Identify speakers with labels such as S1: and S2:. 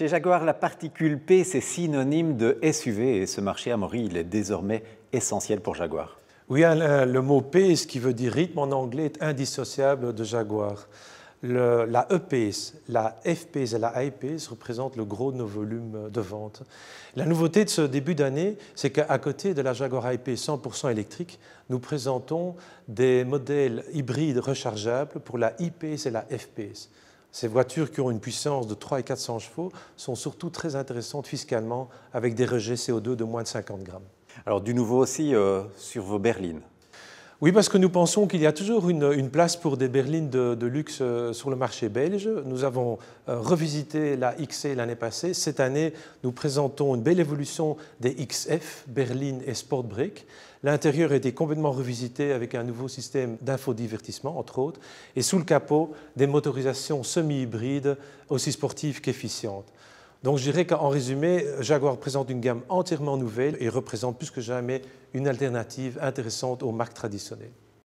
S1: Chez Jaguar, la particule P, c'est synonyme de SUV et ce marché Amaury, il est désormais essentiel pour Jaguar.
S2: Oui, hein, le mot P, ce qui veut dire rythme en anglais, est indissociable de Jaguar. la EPS, la FPS et la IPS représentent le gros de nos volumes de vente. La nouveauté de ce début d'année, c'est qu'à côté de la Jaguar IP 100% électrique, nous présentons des modèles hybrides rechargeables pour la IPS et la FPS. Ces voitures qui ont une puissance de 300 et 400 chevaux sont surtout très intéressantes fiscalement avec des rejets CO2 de moins de 50 grammes. Alors du nouveau aussi euh, sur vos berlines oui, parce que nous pensons qu'il y a toujours une, place pour des berlines de, luxe euh, sur le marché belge. Nous avons euh, revisité la XC e l'année passée. Cette année, nous présentons une belle évolution des XF, berlines et sport L'intérieur a été complètement revisité avec un nouveau système d'infodivertissement, entre autres, et sous le capot, des motorisations semi-hybrides aussi sportives qu'efficientes. Donc je dirais qu'en résumé, Jaguar présente une gamme entièrement nouvelle et représente plus que jamais une alternative intéressante aux marques traditionnelles.